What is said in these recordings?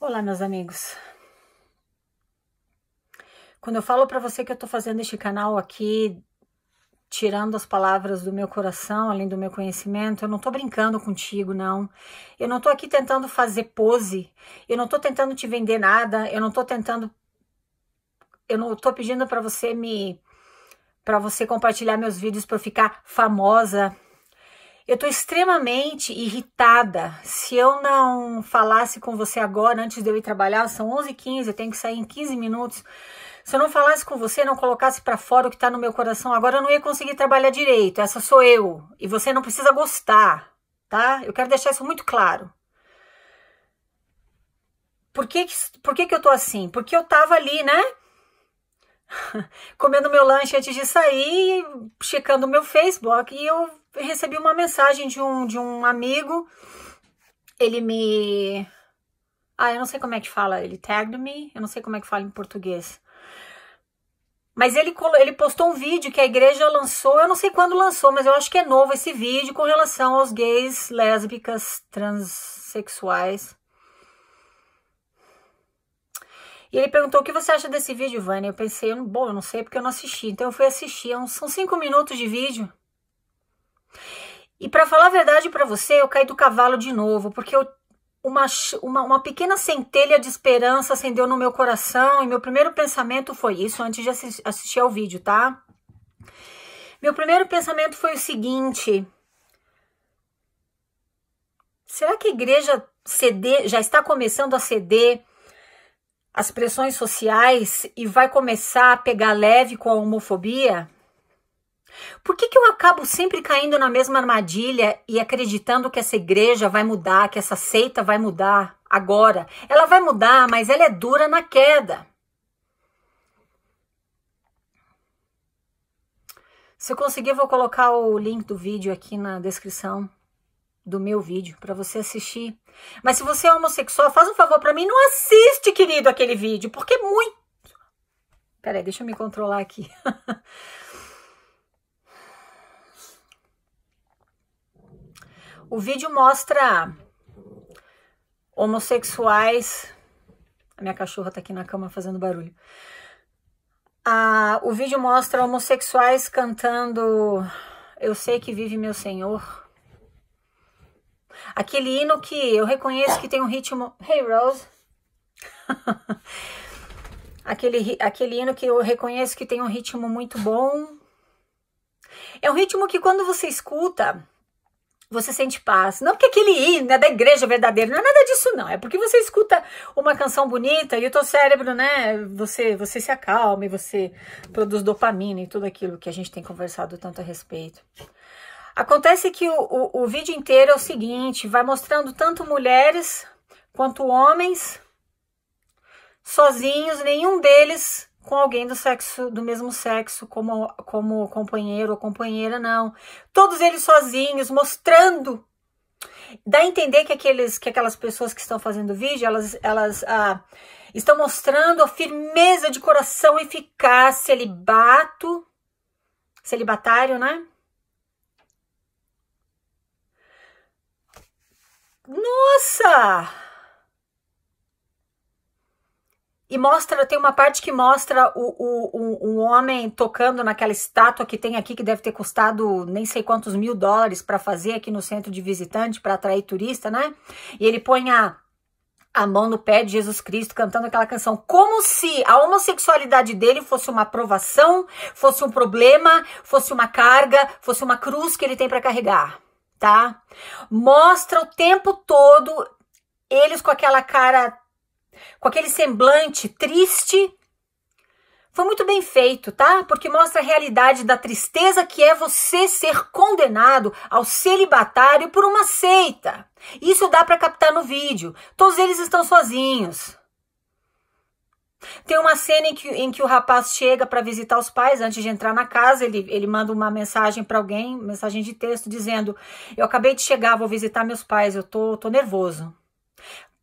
Olá, meus amigos. Quando eu falo para você que eu tô fazendo este canal aqui, tirando as palavras do meu coração, além do meu conhecimento, eu não tô brincando contigo, não. Eu não tô aqui tentando fazer pose, eu não tô tentando te vender nada, eu não tô tentando eu não tô pedindo para você me para você compartilhar meus vídeos para eu ficar famosa. Eu estou extremamente irritada. Se eu não falasse com você agora, antes de eu ir trabalhar, são 11h15, eu tenho que sair em 15 minutos. Se eu não falasse com você, não colocasse para fora o que está no meu coração agora, eu não ia conseguir trabalhar direito. Essa sou eu. E você não precisa gostar, tá? Eu quero deixar isso muito claro. Por que, que, por que, que eu tô assim? Porque eu tava ali, né? comendo meu lanche antes de sair, checando o meu Facebook, e eu recebi uma mensagem de um, de um amigo. Ele me. Ah, eu não sei como é que fala. Ele tagged me. Eu não sei como é que fala em português. Mas ele, ele postou um vídeo que a igreja lançou, eu não sei quando lançou, mas eu acho que é novo esse vídeo com relação aos gays, lésbicas, transexuais. E ele perguntou: o que você acha desse vídeo, Vânia? Eu pensei: bom, eu não sei porque eu não assisti. Então eu fui assistir. É são cinco minutos de vídeo. E para falar a verdade para você, eu caí do cavalo de novo, porque eu, uma, uma, uma pequena centelha de esperança acendeu no meu coração e meu primeiro pensamento foi isso antes de assistir, ao vídeo, tá? Meu primeiro pensamento foi o seguinte: será que a igreja ceder, já está começando a ceder as pressões sociais e vai começar a pegar leve com a homofobia? Por que, que eu acabo sempre caindo na mesma armadilha e acreditando que essa igreja vai mudar, que essa seita vai mudar agora? Ela vai mudar, mas ela é dura na queda. Se eu conseguir, eu vou colocar o link do vídeo aqui na descrição do meu vídeo para você assistir. Mas se você é homossexual, faz um favor para mim, não assiste, querido, aquele vídeo, porque é muito. Peraí, deixa eu me controlar aqui. o vídeo mostra homossexuais. A minha cachorra tá aqui na cama fazendo barulho. Ah, o vídeo mostra homossexuais cantando Eu sei que vive meu Senhor Aquele hino que eu reconheço que tem um ritmo. Hey Rose! aquele, aquele hino que eu reconheço que tem um ritmo muito bom. É um ritmo que quando você escuta, você sente paz. Não porque aquele hino é da igreja verdadeira, não é nada disso não. É porque você escuta uma canção bonita e o teu cérebro, né, você, você se acalma e você produz dopamina e tudo aquilo que a gente tem conversado tanto a respeito. Acontece que o, o, o vídeo inteiro é o seguinte: vai mostrando tanto mulheres quanto homens sozinhos, nenhum deles com alguém do sexo do mesmo sexo como como companheiro ou companheira não todos eles sozinhos mostrando dá a entender que aqueles que aquelas pessoas que estão fazendo vídeo elas elas ah, estão mostrando a firmeza de coração eficaz celibato celibatário né Nossa! E mostra, tem uma parte que mostra o, o, um homem tocando naquela estátua que tem aqui, que deve ter custado nem sei quantos mil dólares para fazer aqui no centro de visitante, para atrair turista, né? E ele põe a, a mão no pé de Jesus Cristo cantando aquela canção, como se a homossexualidade dele fosse uma aprovação, fosse um problema, fosse uma carga, fosse uma cruz que ele tem para carregar tá? Mostra o tempo todo eles com aquela cara, com aquele semblante triste. Foi muito bem feito, tá? Porque mostra a realidade da tristeza que é você ser condenado ao celibatário por uma seita. Isso dá para captar no vídeo. Todos eles estão sozinhos. Tem uma cena em que, em que o rapaz chega para visitar os pais antes de entrar na casa. Ele, ele manda uma mensagem para alguém, mensagem de texto, dizendo: Eu acabei de chegar, vou visitar meus pais, eu tô, tô nervoso.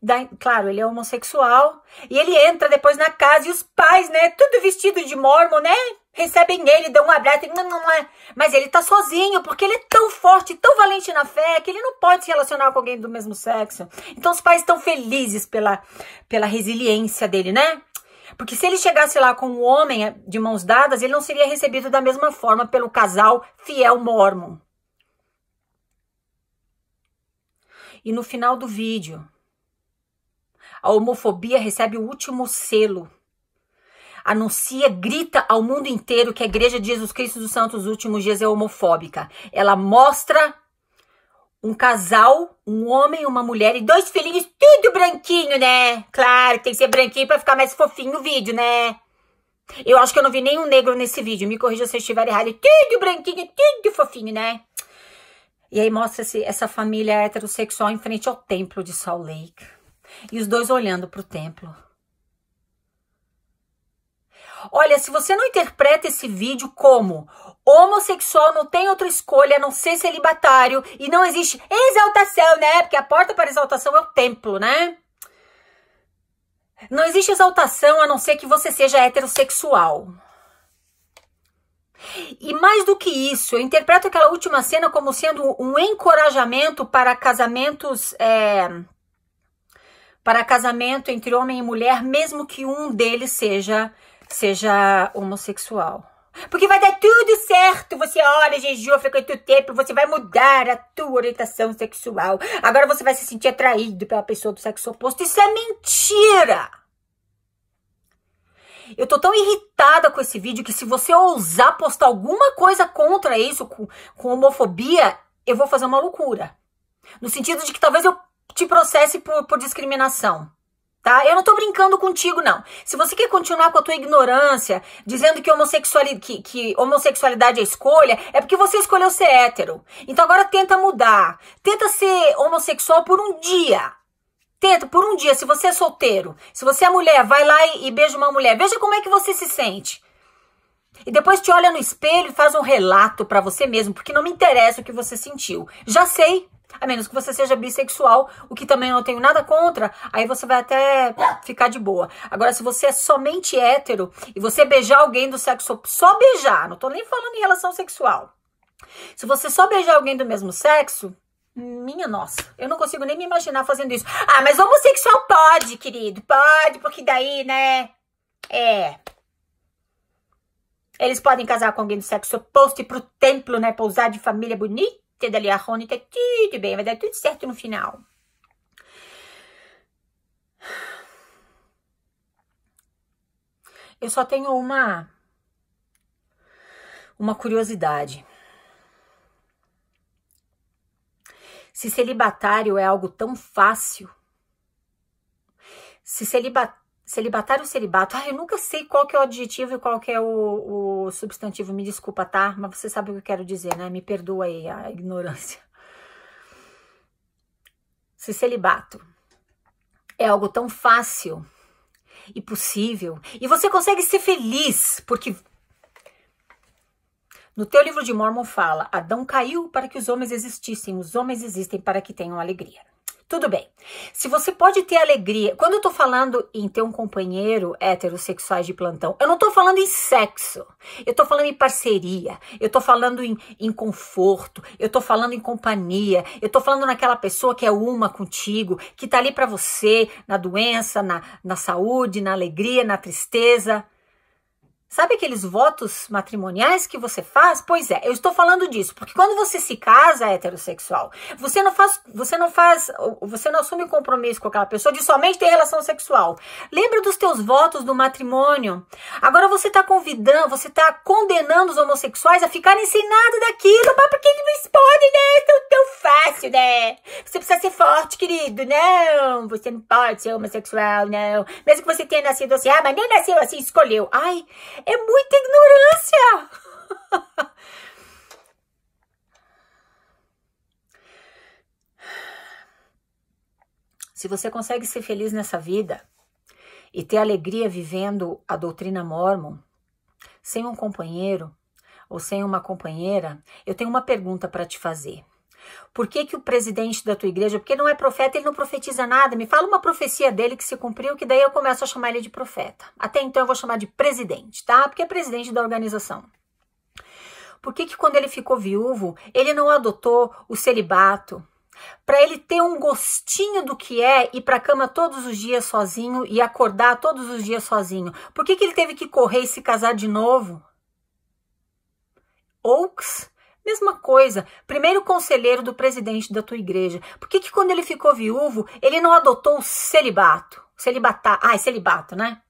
Da, claro, ele é homossexual. E ele entra depois na casa e os pais, né? Tudo vestido de mormon, né? Recebem ele, dão um abraço. Não, não, não. Mas ele tá sozinho, porque ele é tão forte, tão valente na fé, que ele não pode se relacionar com alguém do mesmo sexo. Então os pais estão felizes pela, pela resiliência dele, né? Porque se ele chegasse lá com um homem eh, de mãos dadas, ele não seria recebido da mesma forma pelo casal fiel mormon. E no final do vídeo, a homofobia recebe o último selo. Anuncia, grita ao mundo inteiro que a Igreja de Jesus Cristo dos Santos dos Últimos Dias é homofóbica. Ela mostra um casal, um homem, uma mulher e dois filhinhos, tudo branquinho, né? Claro tem que ser branquinho para ficar mais fofinho o vídeo, né? Eu acho que eu não vi nenhum negro nesse vídeo. Me corrija se eu estiver errado. É tudo branquinho, é tudo fofinho, né? E aí mostra-se essa família heterossexual em frente ao templo de Salt Lake. E os dois olhando pro templo. Olha, se você não interpreta esse vídeo como homossexual não tem outra escolha a não ser celibatário e não existe exaltação, né? Porque a porta para exaltação é o templo, né? Não existe exaltação a não ser que você seja heterossexual. E mais do que isso, eu interpreto aquela última cena como sendo um encorajamento para casamentos. É, para casamento entre homem e mulher, mesmo que um deles seja seja homossexual. Porque vai dar tudo certo. Você ora, jejua, frequenta o tempo, você vai mudar a tua orientação sexual. Agora você vai se sentir atraído pela pessoa do sexo oposto. Isso é mentira! Eu tô tão irritada com esse vídeo que se você ousar postar alguma coisa contra isso, com, com homofobia, eu vou fazer uma loucura. No sentido de que talvez eu te processe por, por discriminação tá? Eu não tô brincando contigo, não. Se você quer continuar com a tua ignorância, dizendo que, homossexuali que, que homossexualidade é escolha, é porque você escolheu ser hétero. Então agora tenta mudar. Tenta ser homossexual por um dia. Tenta, por um dia, se você é solteiro. Se você é mulher, vai lá e, e beija uma mulher. Veja como é que você se sente. E depois te olha no espelho e faz um relato para você mesmo, porque não me interessa o que você sentiu. Já sei, a menos que você seja bissexual, o que também não tenho nada contra, aí você vai até ficar de boa. Agora, se você é somente hétero e você beijar alguém do sexo, só beijar, não tô nem falando em relação sexual. Se você só beijar alguém do mesmo sexo, minha nossa, eu não consigo nem me imaginar fazendo isso. Ah, mas homossexual pode, querido, pode, porque daí, né? É. Eles podem casar com alguém do sexo oposto e pro templo, né? Pousar de família bonita dali a Rônica, tá tudo bem, vai dar tudo certo no final. Eu só tenho uma uma curiosidade. Se celibatário é algo tão fácil, se celibatário Celibatário ou celibato? Ah, eu nunca sei qual que é o adjetivo e qual que é o, o substantivo. Me desculpa, tá? Mas você sabe o que eu quero dizer, né? Me perdoa aí a ignorância. Se celibato é algo tão fácil e possível, e você consegue ser feliz, porque no teu livro de Mormon fala: Adão caiu para que os homens existissem, os homens existem para que tenham alegria. Tudo bem. Se você pode ter alegria. Quando eu tô falando em ter um companheiro heterossexuais de plantão, eu não tô falando em sexo. Eu tô falando em parceria. Eu tô falando em, em conforto. Eu tô falando em companhia. Eu tô falando naquela pessoa que é uma contigo, que tá ali para você na doença, na, na saúde, na alegria, na tristeza. Sabe aqueles votos matrimoniais que você faz? Pois é, eu estou falando disso, porque quando você se casa heterossexual, você não faz, você não faz, você não assume compromisso com aquela pessoa de somente ter relação sexual. Lembra dos teus votos do matrimônio? Agora você está convidando, você está condenando os homossexuais a ficarem sem nada daquilo, mas porque eles não podem, né? É tão, tão fácil, né? Você precisa ser forte, querido. Não, você não pode ser homossexual, não. Mesmo que você tenha nascido assim, ah, mas nem nasceu assim, escolheu. Ai, é muita ignorância! Se você consegue ser feliz nessa vida e ter alegria vivendo a doutrina mormon, sem um companheiro ou sem uma companheira, eu tenho uma pergunta para te fazer. Por que, que o presidente da tua igreja, porque não é profeta, ele não profetiza nada, me fala uma profecia dele que se cumpriu, que daí eu começo a chamar ele de profeta. Até então eu vou chamar de presidente, tá? Porque é presidente da organização. Por que, que quando ele ficou viúvo, ele não adotou o celibato? Para ele ter um gostinho do que é ir para cama todos os dias sozinho e acordar todos os dias sozinho. Por que, que ele teve que correr e se casar de novo? Oaks Mesma coisa, primeiro conselheiro do presidente da tua igreja. Por que, que quando ele ficou viúvo, ele não adotou o celibato? Celibatar, ah, é celibato, né?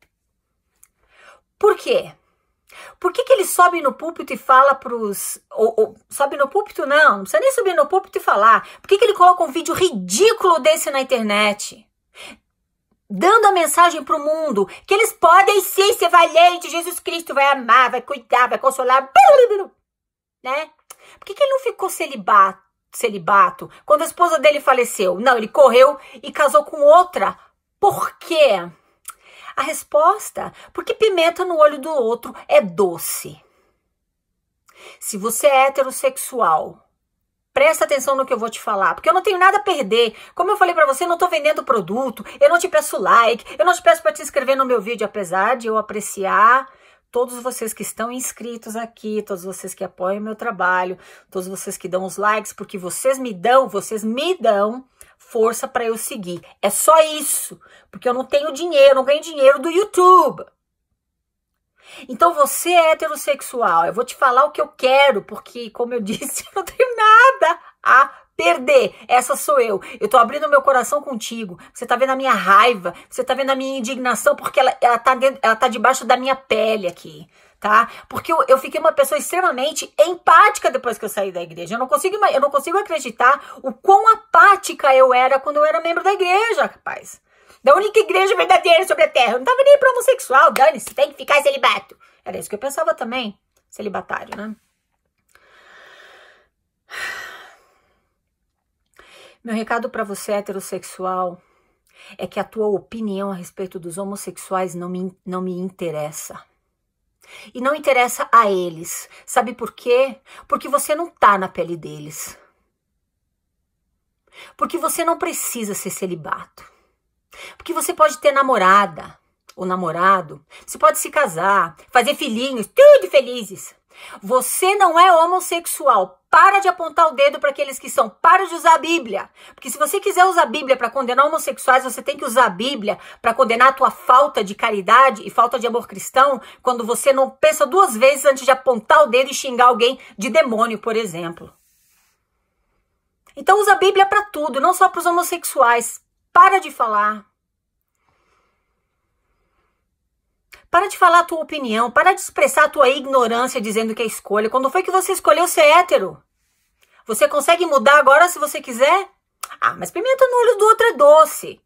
Por quê? Por que, que ele sobe no púlpito e fala pros. Ou, ou, sobe no púlpito? Não, não precisa nem subir no púlpito e falar. Por que, que ele coloca um vídeo ridículo desse na internet? Dando a mensagem para o mundo que eles podem sim ser valentes, Jesus Cristo vai amar, vai cuidar, vai consolar, né? Por que, que ele não ficou celibato, celibato quando a esposa dele faleceu? Não, ele correu e casou com outra. Por quê? A resposta: porque pimenta no olho do outro é doce. Se você é heterossexual, presta atenção no que eu vou te falar, porque eu não tenho nada a perder. Como eu falei para você, eu não tô vendendo produto, eu não te peço like, eu não te peço para te inscrever no meu vídeo, apesar de eu apreciar todos vocês que estão inscritos aqui, todos vocês que apoiam meu trabalho, todos vocês que dão os likes, porque vocês me dão, vocês me dão força para eu seguir. É só isso, porque eu não tenho dinheiro, não ganho dinheiro do YouTube. Então você é heterossexual, eu vou te falar o que eu quero, porque como eu disse, eu não tenho nada a perder. Essa sou eu. Eu tô abrindo meu coração contigo. Você tá vendo a minha raiva, você tá vendo a minha indignação, porque ela, ela, tá, dentro, ela tá debaixo da minha pele aqui. Tá? Porque eu, eu, fiquei uma pessoa extremamente empática depois que eu saí da igreja. Eu não consigo, eu não consigo acreditar o quão apática eu era quando eu era membro da igreja, rapaz. Da única igreja verdadeira sobre a terra. Eu não tava nem pra homossexual, dane-se, tem que ficar celibato. Era isso que eu pensava também, celibatário, né? Meu recado para você heterossexual é que a tua opinião a respeito dos homossexuais não me, não me interessa. E não interessa a eles. Sabe por quê? Porque você não tá na pele deles. Porque você não precisa ser celibato. Porque você pode ter namorada ou namorado, você pode se casar, fazer filhinhos, tudo felizes. Você não é homossexual, para de apontar o dedo para aqueles que são. Para de usar a Bíblia. Porque se você quiser usar a Bíblia para condenar homossexuais, você tem que usar a Bíblia para condenar a tua falta de caridade e falta de amor cristão, quando você não pensa duas vezes antes de apontar o dedo e xingar alguém de demônio, por exemplo. Então usa a Bíblia para tudo, não só para os homossexuais. Para de falar. Para de falar a tua opinião, para de expressar a tua ignorância dizendo que é escolha. Quando foi que você escolheu ser hétero? Você consegue mudar agora se você quiser? Ah, mas pimenta no olho do outro é doce.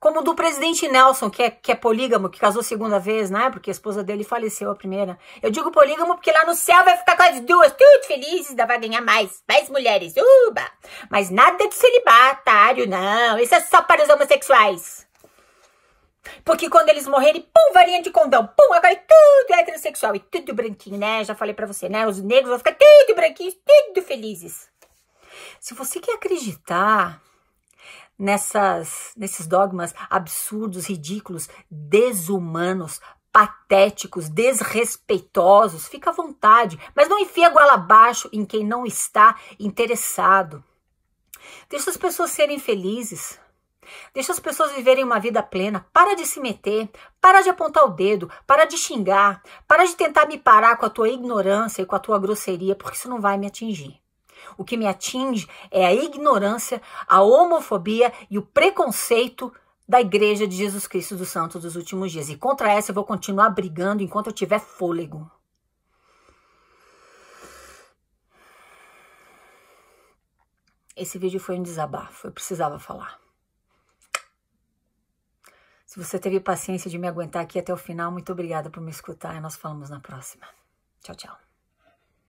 Como do presidente Nelson, que é, que é polígamo, que casou segunda vez, né? Porque a esposa dele faleceu a primeira. Eu digo polígamo porque lá no céu vai ficar com as duas, tudo felizes, ainda vai ganhar mais, mais mulheres, uba! Mas nada de celibatário, não. Isso é só para os homossexuais. Porque quando eles morrerem, pum, varinha de condão, pum, agora tudo é heterossexual e tudo branquinho, né? Já falei para você, né? Os negros vão ficar tudo branquinhos, tudo felizes. Se você quer acreditar nessas, nesses dogmas absurdos, ridículos, desumanos, patéticos, desrespeitosos, fica à vontade, mas não enfia a goela abaixo em quem não está interessado. Deixa as pessoas serem felizes. Deixa as pessoas viverem uma vida plena. Para de se meter, para de apontar o dedo, para de xingar, para de tentar me parar com a tua ignorância e com a tua grosseria, porque isso não vai me atingir. O que me atinge é a ignorância, a homofobia e o preconceito da Igreja de Jesus Cristo dos Santos dos últimos dias. E contra essa eu vou continuar brigando enquanto eu tiver fôlego. Esse vídeo foi um desabafo, eu precisava falar. Se você teve paciência de me aguentar aqui até o final, muito obrigada por me escutar e nós falamos na próxima. Tchau, tchau.